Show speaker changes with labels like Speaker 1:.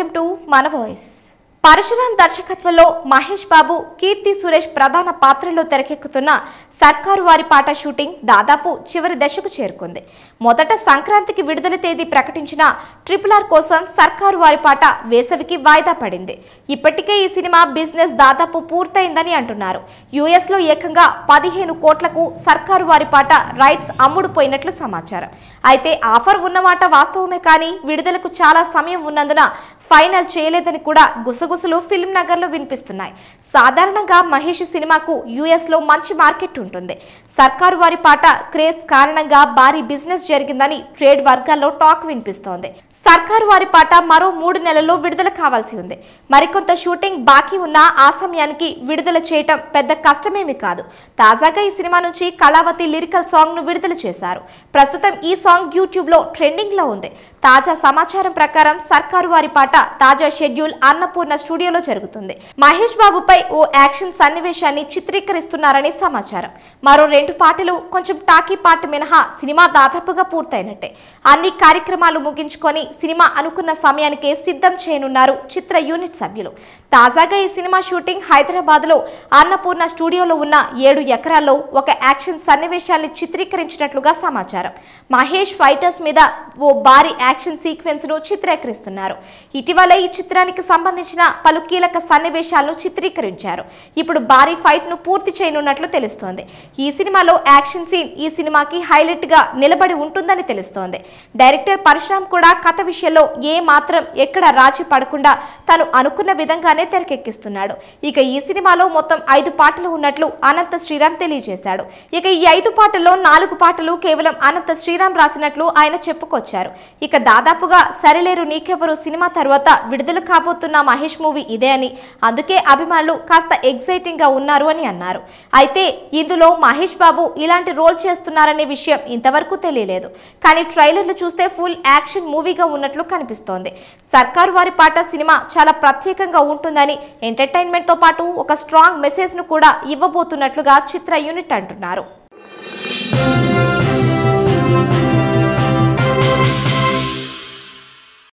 Speaker 1: welcome to Mana Voice. Parashuram దర్శకత్వంలో మహేష్ బాబు కీర్తి సురేష్ ప్రధాన పాత్రలో తెరకెక్కుతున్న సర్కారు వారి పాట షూటింగ్ దాదాపు చివరి దశకు చేరుకుంది మొదట సంక్రాంతికి విడుదల తేదీ ప్రకటించిన ట్రిపుల్ ఆర్ కోసం సర్కారు వారి పాట వేసవికి వాయిదా పడింది ఇప్పటికే ఈ సినిమా బిజినెస్ దాదాపు పూర్తయిందని అంటున్నారు యుఎస్లో ఏకంగా పదిహేను కోట్లకు సర్కారు వారి పాట రైట్స్ అమ్ముడుపోయినట్లు సమాచారం అయితే ఆఫర్ ఉన్నమాట వాస్తవమే కానీ విడుదలకు చాలా సమయం ఉన్నందున ఫైనల్ చేయలేదని కూడా గుసగు గుసగుసలు ఫిల్మ్ నగర్లో వినిపిస్తున్నాయి సాధారణంగా మహేష్ సినిమాకు లో మంచి మార్కెట్ ఉంటుంది సర్కారు వారి పాట క్రేజ్ కారణంగా భారీ బిజినెస్ జరిగిందని ట్రేడ్ వర్గాల్లో టాక్ వినిపిస్తోంది సర్కారు వారి పాట మరో మూడు నెలల్లో విడుదల కావాల్సి ఉంది మరికొంత షూటింగ్ బాకీ ఉన్నా ఆ సమయానికి విడుదల చేయటం పెద్ద కష్టమేమి కాదు తాజాగా ఈ సినిమా నుంచి కళావతి లిరికల్ సాంగ్ను విడుదల చేశారు ప్రస్తుతం ఈ సాంగ్ యూట్యూబ్లో ట్రెండింగ్లో ఉంది తాజా సమాచారం ప్రకారం సర్కారు వారి పాట తాజా షెడ్యూల్ అన్నపూర్ణ స్టూడియోలో జరుగుతుంది మహేష్ బాబుపై ఓ యాక్షన్ సన్నివేశాన్ని చిత్రీకరిస్తున్నారని సమాచారం మరో రెండు పాటలు కొంచెం టాకీ పాట మినహా సినిమా దాదాపుగా పూర్తయినట్టే అన్ని కార్యక్రమాలు ముగించుకొని సినిమా అనుకున్న సమయానికే సిద్ధం చేయనున్నారు చిత్ర యూనిట్ సభ్యులు తాజాగా ఈ సినిమా షూటింగ్ హైదరాబాద్లో అన్నపూర్ణ స్టూడియోలో ఉన్న ఏడు ఎకరాల్లో ఒక యాక్షన్ సన్నివేశాన్ని చిత్రీకరించినట్లుగా సమాచారం మహేష్ ఫైటర్స్ మీద ఓ భారీ యాక్షన్ సీక్వెన్స్ ను చిత్రీకరిస్తున్నారు ఇటీవల ఈ చిత్రానికి సంబంధించిన పలు కీలక సన్నివేశాలను చిత్రీకరించారు ఇప్పుడు భారీ ఫైట్ ను పూర్తి చేయనున్నట్లు తెలుస్తోంది ఈ సినిమాలో యాక్షన్ సీన్ ఈ సినిమాకి హైలైట్ గా నిలబడి ఉంటుందని తెలుస్తోంది డైరెక్టర్ పరశురామ్ కూడా కథ విషయంలో ఏ మాత్రం ఎక్కడ రాజీ పడకుండా తను అనుకున్న విధంగానే తెరకెక్కిస్తున్నాడు ఇక ఈ సినిమాలో మొత్తం ఐదు పాటలు ఉన్నట్లు అనంత శ్రీరామ్ తెలియజేశాడు ఇక ఈ ఐదు పాటల్లో నాలుగు పాటలు కేవలం అనంత శ్రీరామ్ రాసినట్లు ఆయన చెప్పుకొచ్చారు ఇక దాదాపుగా సరిలేరు నీకెవరు సినిమా తర్వాత విడుదల కాబోతున్న మహేష్ మూవీ ఇదే అని అందుకే అభిమానులు కాస్త ఎగ్జైటింగ్గా ఉన్నారు అని అన్నారు అయితే ఇందులో మహేష్ బాబు ఇలాంటి రోల్ చేస్తున్నారనే విషయం ఇంతవరకు తెలియలేదు కానీ ట్రైలర్లు చూస్తే ఫుల్ యాక్షన్ మూవీగా ఉన్నట్లు కనిపిస్తోంది సర్కార్ వారి పాట సినిమా చాలా ప్రత్యేకంగా ఉంటుందని ఎంటర్టైన్మెంట్తో పాటు ఒక స్ట్రాంగ్ మెసేజ్ను కూడా ఇవ్వబోతున్నట్లుగా చిత్ర యూనిట్ అంటున్నారు